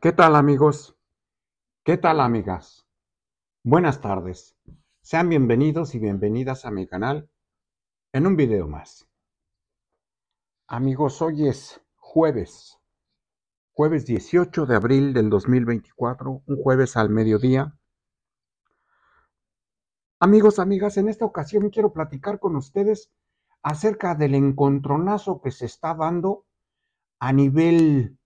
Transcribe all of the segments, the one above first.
¿Qué tal amigos? ¿Qué tal amigas? Buenas tardes. Sean bienvenidos y bienvenidas a mi canal en un video más. Amigos, hoy es jueves, jueves 18 de abril del 2024, un jueves al mediodía. Amigos, amigas, en esta ocasión quiero platicar con ustedes acerca del encontronazo que se está dando a nivel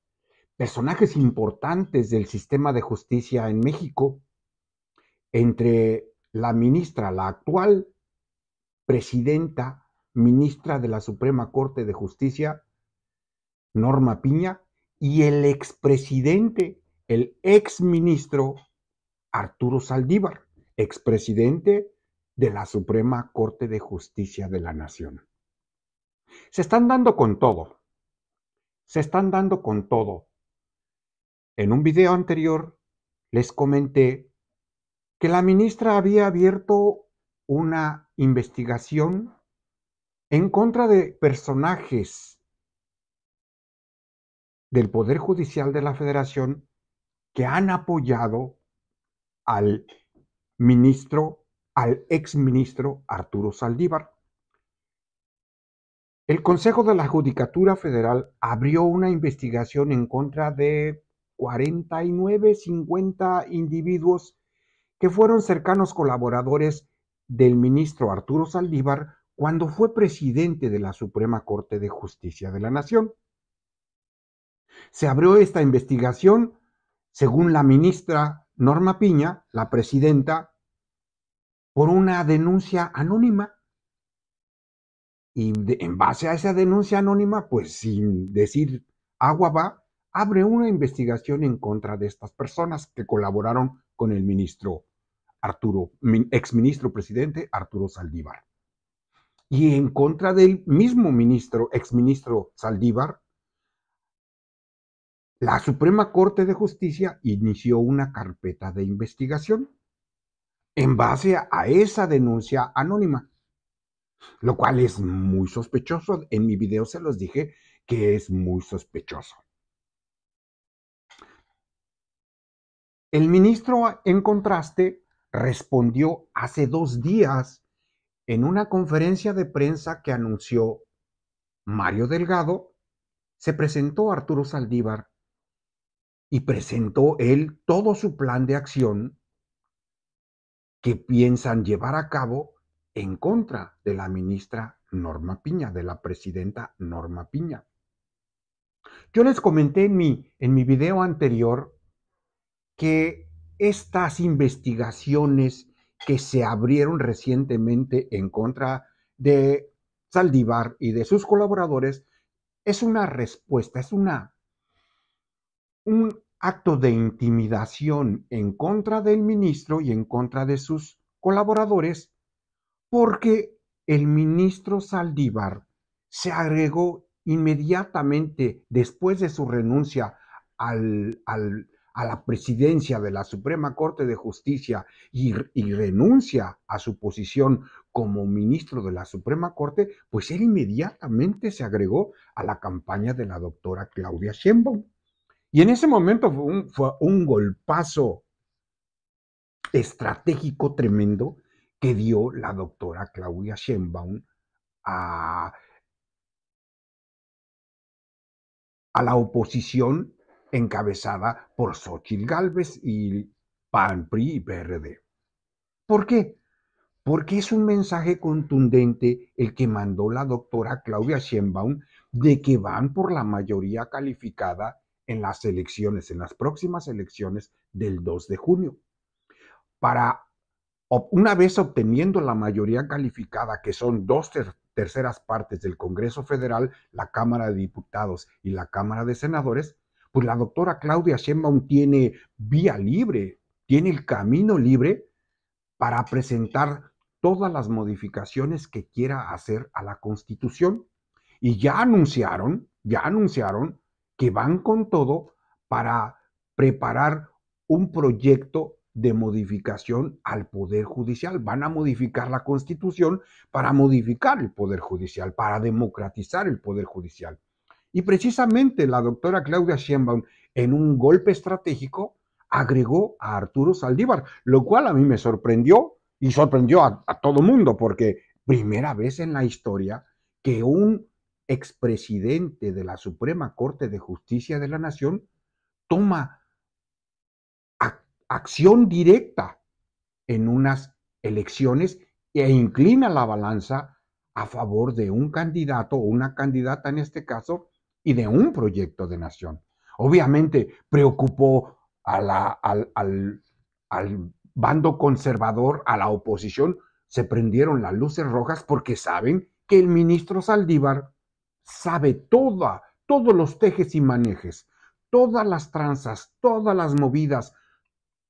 personajes importantes del sistema de justicia en México, entre la ministra, la actual presidenta, ministra de la Suprema Corte de Justicia, Norma Piña, y el expresidente, el exministro Arturo Saldívar, expresidente de la Suprema Corte de Justicia de la Nación. Se están dando con todo, se están dando con todo, en un video anterior les comenté que la ministra había abierto una investigación en contra de personajes del Poder Judicial de la Federación que han apoyado al ministro, al exministro Arturo Saldívar. El Consejo de la Judicatura Federal abrió una investigación en contra de 49-50 individuos que fueron cercanos colaboradores del ministro Arturo Saldívar cuando fue presidente de la Suprema Corte de Justicia de la Nación. Se abrió esta investigación, según la ministra Norma Piña, la presidenta, por una denuncia anónima. Y en base a esa denuncia anónima, pues sin decir agua va, abre una investigación en contra de estas personas que colaboraron con el ministro Arturo, exministro presidente Arturo Saldívar. Y en contra del mismo ministro, exministro Saldívar, la Suprema Corte de Justicia inició una carpeta de investigación en base a esa denuncia anónima, lo cual es muy sospechoso. En mi video se los dije que es muy sospechoso. El ministro, en contraste, respondió hace dos días en una conferencia de prensa que anunció Mario Delgado, se presentó Arturo Saldívar y presentó él todo su plan de acción que piensan llevar a cabo en contra de la ministra Norma Piña, de la presidenta Norma Piña. Yo les comenté en mi, en mi video anterior que estas investigaciones que se abrieron recientemente en contra de Saldívar y de sus colaboradores es una respuesta, es una, un acto de intimidación en contra del ministro y en contra de sus colaboradores, porque el ministro Saldívar se agregó inmediatamente después de su renuncia al, al a la presidencia de la Suprema Corte de Justicia y, renuncia a su posición como ministro de la Suprema Corte, pues él inmediatamente se agregó a la campaña de la doctora Claudia Sheinbaum. Y en ese momento fue un, golpazo estratégico tremendo que dio la doctora Claudia Sheinbaum a la oposición encabezada por Xochitl Galvez y Panpri y PRD. ¿Por qué? Porque es un mensaje contundente el que mandó la doctora Claudia Sheinbaum de que van por la mayoría calificada en las elecciones, en las próximas elecciones del 2 de junio. Para, una vez obteniendo la mayoría calificada, que son dos terceras partes del Congreso Federal, la Cámara de Diputados y la Cámara de Senadores, pues la doctora Claudia Sheinbaum tiene vía libre, tiene el camino libre para presentar todas las modificaciones que quiera hacer a la Constitución. Y ya anunciaron, ya anunciaron que van con todo para preparar un proyecto de modificación al Poder Judicial. Van a modificar la Constitución para modificar el Poder Judicial, para democratizar el Poder Judicial. Y precisamente la doctora Claudia Sheinbaum, en un golpe estratégico, agregó a Arturo Saldívar, lo cual a mí me sorprendió y sorprendió a, a todo mundo, porque primera vez en la historia que un expresidente de la Suprema Corte de Justicia de la Nación toma acción directa en unas elecciones e inclina la balanza a favor de un candidato o una candidata en este caso y de un proyecto de nación. Obviamente preocupó al, bando conservador, a la oposición, se prendieron las luces rojas porque saben que el ministro Saldívar sabe toda, todos los tejes y manejes, todas las tranzas, todas las movidas,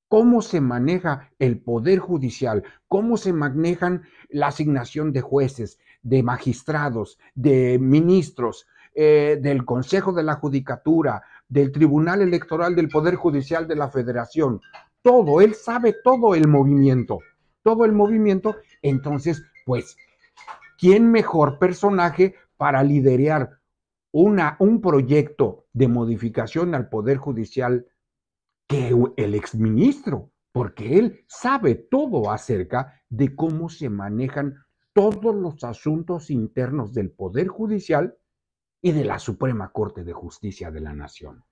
cómo se maneja el poder judicial, cómo se manejan la asignación de jueces, de magistrados, de ministros, eh, del Consejo de la Judicatura, del Tribunal Electoral del Poder Judicial de la Federación. Todo, él sabe todo el movimiento, todo el movimiento. Entonces, pues, ¿quién mejor personaje para liderar una, un proyecto de modificación al Poder Judicial que el exministro? Porque él sabe todo acerca de cómo se manejan todos los asuntos internos del Poder Judicial y de la Suprema Corte de Justicia de la Nación.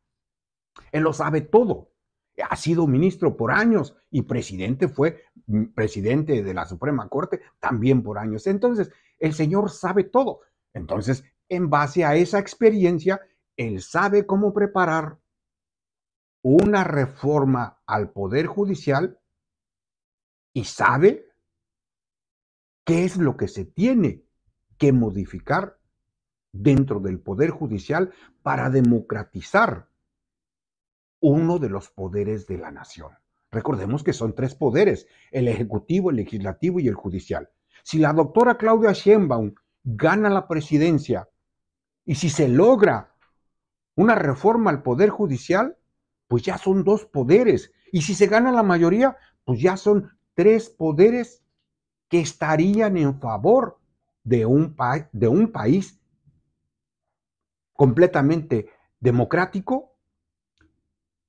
Él lo sabe todo. Ha sido ministro por años y presidente fue mm, presidente de la Suprema Corte también por años. Entonces, el Señor sabe todo. Entonces, en base a esa experiencia, Él sabe cómo preparar una reforma al Poder Judicial y sabe qué es lo que se tiene que modificar dentro del Poder Judicial para democratizar uno de los poderes de la nación. Recordemos que son tres poderes, el Ejecutivo, el Legislativo y el Judicial. Si la doctora Claudia Sheinbaum gana la presidencia y si se logra una reforma al Poder Judicial, pues ya son dos poderes. Y si se gana la mayoría, pues ya son tres poderes que estarían en favor de un, de un país completamente democrático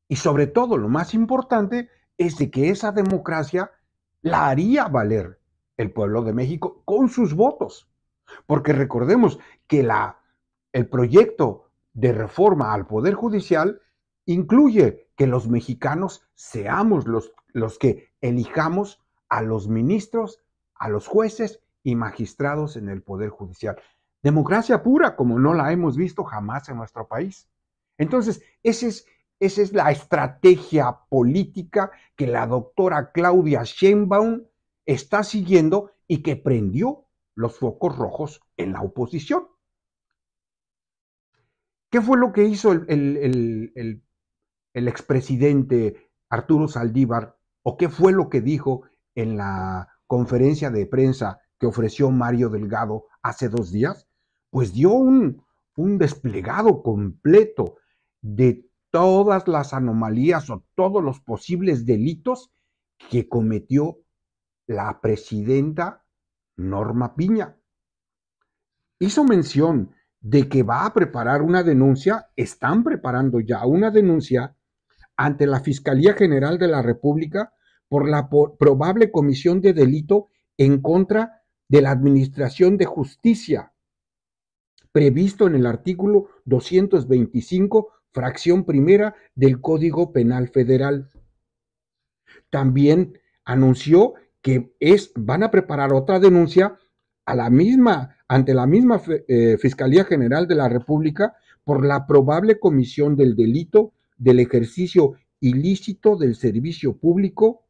y sobre todo lo más importante es de que esa democracia la haría valer el pueblo de México con sus votos. Porque recordemos que la, el proyecto de reforma al Poder Judicial incluye que los mexicanos seamos los, los que elijamos a los ministros, a los jueces y magistrados en el Poder Judicial. Democracia pura, como no la hemos visto jamás en nuestro país. Entonces, es, esa es la estrategia política que la doctora Claudia Sheinbaum está siguiendo y que prendió los focos rojos en la oposición. ¿Qué fue lo que hizo el, el, el, el expresidente Arturo Saldívar o qué fue lo que dijo en la conferencia de prensa que ofreció Mario Delgado hace dos días? pues dio un, desplegado completo de todas las anomalías o todos los posibles delitos que cometió la presidenta Norma Piña. Hizo mención de que va a preparar una denuncia, están preparando ya una denuncia ante la Fiscalía General de la República por la probable comisión de delito en contra de la Administración de Justicia previsto en el artículo 225, fracción primera del Código Penal Federal. También anunció que es, van a preparar otra denuncia a la misma, ante la misma eh, Fiscalía General de la República por la probable comisión del delito del ejercicio ilícito del servicio público,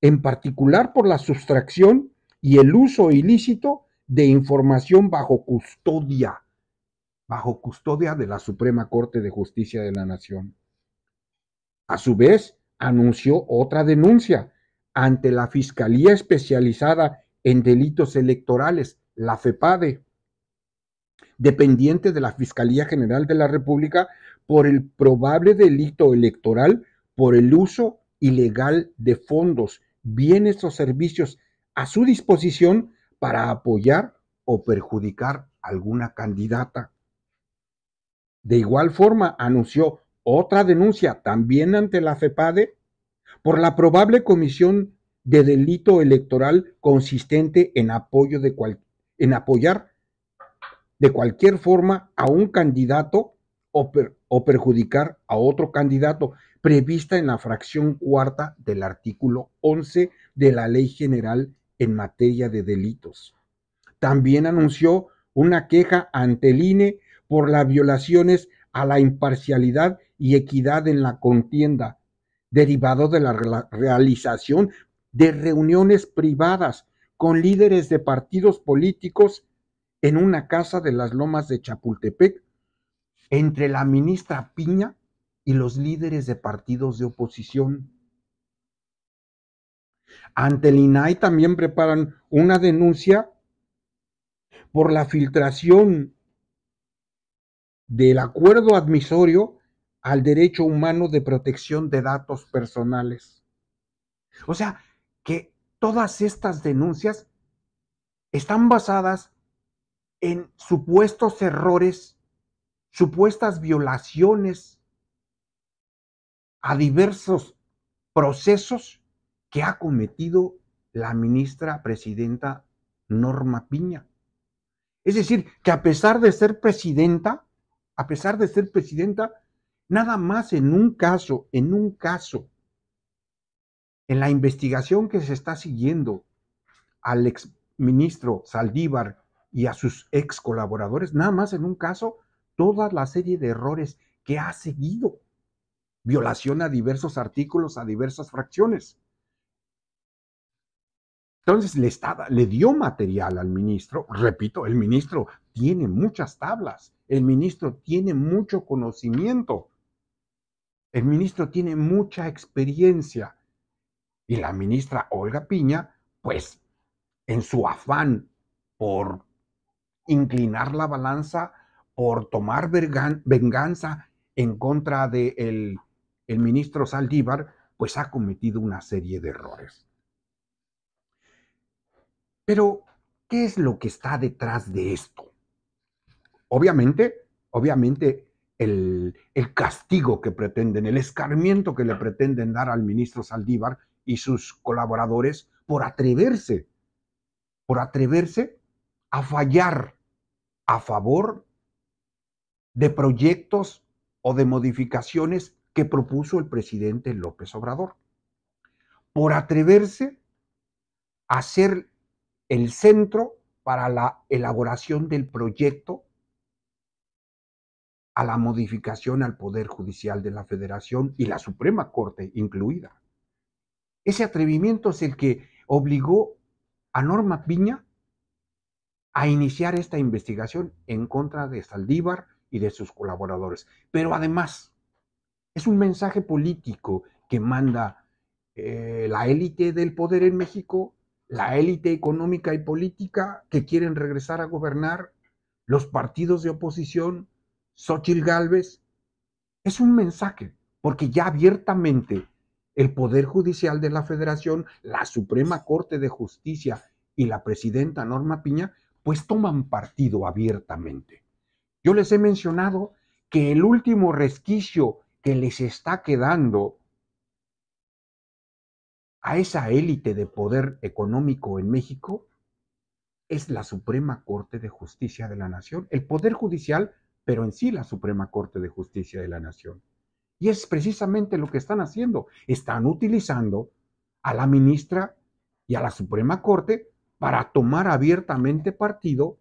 en particular por la sustracción y el uso ilícito de información bajo custodia, bajo custodia de la Suprema Corte de Justicia de la Nación. A su vez, anunció otra denuncia ante la Fiscalía Especializada en Delitos Electorales, la FEPADE, dependiente de la Fiscalía General de la República, por el probable delito electoral por el uso ilegal de fondos, bienes o servicios a su disposición para apoyar o perjudicar a alguna candidata. De igual forma, anunció otra denuncia también ante la FEPADE por la probable comisión de delito electoral consistente en, apoyo de en apoyar de cualquier forma a un candidato o, perjudicar a otro candidato, prevista en la fracción cuarta del artículo 11 de la Ley General en materia de delitos. También anunció una queja ante el INE por las violaciones a la imparcialidad y equidad en la contienda, derivado de la realización de reuniones privadas con líderes de partidos políticos en una casa de las lomas de Chapultepec entre la ministra Piña y los líderes de partidos de oposición. Ante el INAI también preparan una denuncia por la filtración del acuerdo admisorio al derecho humano de protección de datos personales. O sea, que todas estas denuncias están basadas en supuestos errores, supuestas violaciones a diversos procesos que ha cometido la ministra presidenta Norma Piña. Es decir, que a pesar de ser presidenta, a pesar de ser presidenta, nada más en un caso, en un caso, en la investigación que se está siguiendo al exministro Saldívar y a sus ex colaboradores, nada más en un caso, toda la serie de errores que ha seguido, violación a diversos artículos, a diversas fracciones. Entonces le, estaba, le dio material al ministro. Repito, el ministro tiene muchas tablas, el ministro tiene mucho conocimiento, el ministro tiene mucha experiencia. Y la ministra Olga Piña, pues, en su afán por inclinar la balanza, por tomar venganza en contra del de el ministro Saldívar, pues ha cometido una serie de errores. Pero, ¿qué es lo que está detrás de esto? Obviamente, obviamente el, castigo que pretenden, el escarmiento que le pretenden dar al ministro Saldívar y sus colaboradores por atreverse, por atreverse a fallar a favor de proyectos o de modificaciones que propuso el presidente López Obrador, por atreverse a ser el centro para la elaboración del proyecto a la modificación al Poder Judicial de la Federación y la Suprema Corte incluida. Ese atrevimiento es el que obligó a Norma Piña a iniciar esta investigación en contra de Saldívar y de sus colaboradores. Pero además, es un mensaje político que manda eh, la élite del poder en México la élite económica y política que quieren regresar a gobernar, los partidos de oposición, Xochitl Gálvez. Es un mensaje, porque ya abiertamente el Poder Judicial de la Federación, la Suprema Corte de Justicia y la presidenta Norma Piña, pues toman partido abiertamente. Yo les he mencionado que el último resquicio que les está quedando a esa élite de poder económico en México es la Suprema Corte de Justicia de la Nación, el Poder Judicial, pero en sí la Suprema Corte de Justicia de la Nación. Y es precisamente lo que están haciendo. Están utilizando a la ministra y a la Suprema Corte para tomar abiertamente partido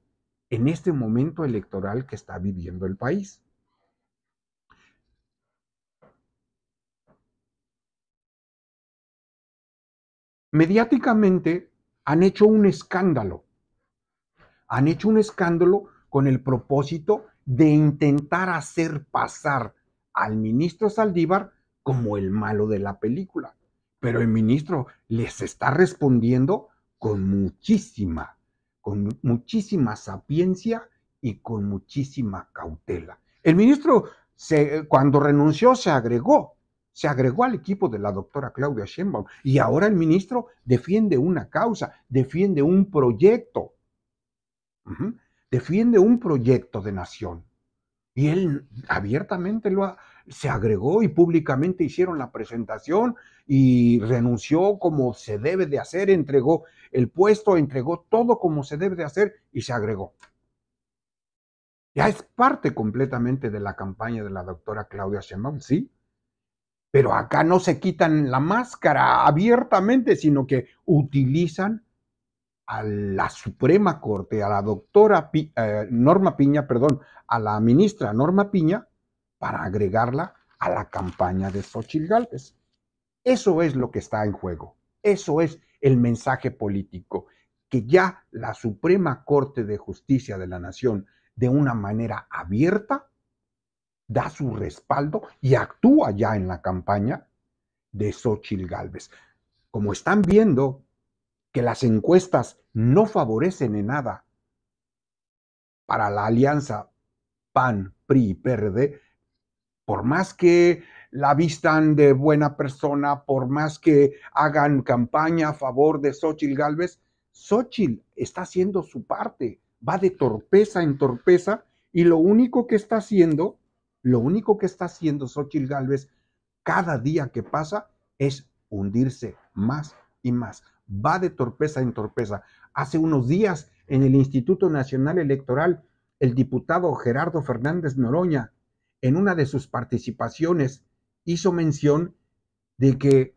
en este momento electoral que está viviendo el país. mediáticamente han hecho un escándalo. Han hecho un escándalo con el propósito de intentar hacer pasar al ministro Saldívar como el malo de la película. Pero el ministro les está respondiendo con muchísima, con muchísima sapiencia y con muchísima cautela. El ministro, se, cuando renunció, se agregó se agregó al equipo de la doctora Claudia Sheinbaum y ahora el ministro defiende una causa, defiende un proyecto, defiende un proyecto de nación. Y él abiertamente lo se agregó y públicamente hicieron la presentación y renunció como se debe de hacer, entregó el puesto, entregó todo como se debe de hacer y se agregó. Ya es parte completamente de la campaña de la doctora Claudia Sheinbaum, sí, pero acá no se quitan la máscara abiertamente, sino que utilizan a la Suprema Corte, a la doctora eh, Norma Piña, perdón, a la ministra Norma Piña, para agregarla a la campaña de Xochitl Gálvez. Eso es lo que está en juego. Eso es el mensaje político, que ya la Suprema Corte de Justicia de la Nación, de una manera abierta, da su respaldo y actúa ya en la campaña de Xochitl Galvez. Como están viendo que las encuestas no favorecen en nada para la alianza PAN, PRI y PRD, por más que la vistan de buena persona, por más que hagan campaña a favor de Xochitl Galvez, Xochitl está haciendo su parte, va de torpeza en torpeza y lo único que está haciendo lo único que está haciendo Xochitl Gálvez cada día que pasa es hundirse más y más. Va de torpeza en torpeza. Hace unos días en el Instituto Nacional Electoral, el diputado Gerardo Fernández Noroña, en una de sus participaciones, hizo mención de que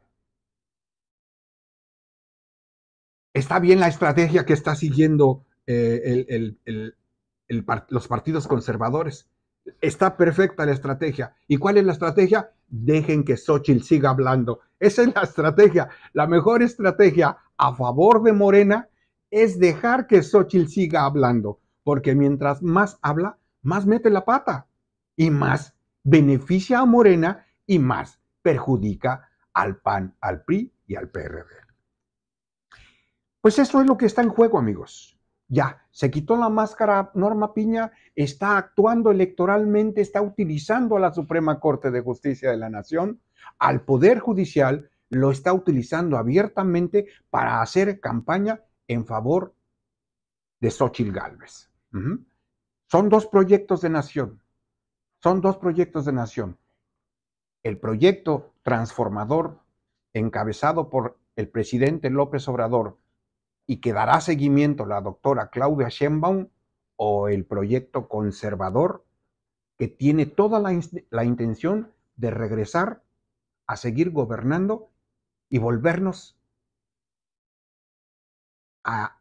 está bien la estrategia que está siguiendo eh, los partidos conservadores, Está perfecta la estrategia. ¿Y cuál es la estrategia? Dejen que Xochitl siga hablando. Esa es la estrategia. La mejor estrategia a favor de Morena es dejar que Xochitl siga hablando, porque mientras más habla, más mete la pata y más beneficia a Morena y más perjudica al PAN, al PRI y al PRD. Pues eso es lo que está en juego, amigos. Ya, se quitó la máscara Norma Piña, está actuando electoralmente, está utilizando a la Suprema Corte de Justicia de la Nación, al Poder Judicial, lo está utilizando abiertamente para hacer campaña en favor de Xochitl Gálvez. Son dos proyectos de nación, son dos proyectos de nación. El proyecto transformador encabezado por el presidente López Obrador y que dará seguimiento la doctora Claudia Sheinbaum o el proyecto conservador que tiene toda la, la intención de regresar a seguir gobernando y volvernos a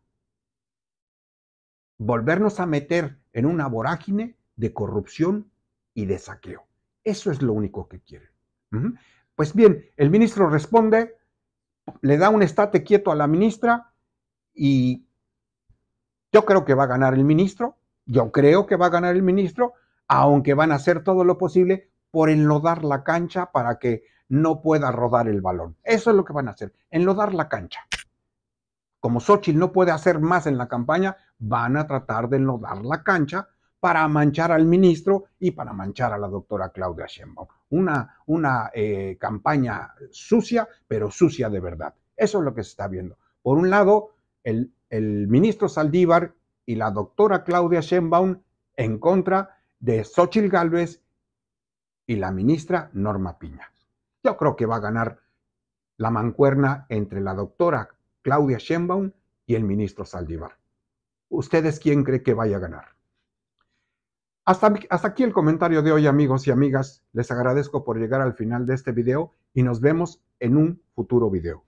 volvernos a meter en una vorágine de corrupción y de saqueo. Eso es lo único que quiere. Pues bien, el ministro responde, le da un estate quieto a la ministra, y yo creo que va a ganar el ministro, yo creo que va a ganar el ministro, aunque van a hacer todo lo posible por enlodar la cancha para que no pueda rodar el balón. Eso es lo que van a hacer, enlodar la cancha. Como Xochitl no puede hacer más en la campaña, van a tratar de enlodar la cancha para manchar al ministro y para manchar a la doctora Claudia Sheinbaum. Una, una eh, campaña sucia, pero sucia de verdad. Eso es lo que se está viendo. Por un lado, el, ministro Saldívar y la doctora Claudia Sheinbaum en contra de Xochitl Gálvez y la ministra Norma Piña. Yo creo que va a ganar la mancuerna entre la doctora Claudia Sheinbaum y el ministro Saldívar. ¿Ustedes quién cree que vaya a ganar? Hasta, hasta, aquí el comentario de hoy, amigos y amigas. Les agradezco por llegar al final de este video y nos vemos en un futuro video.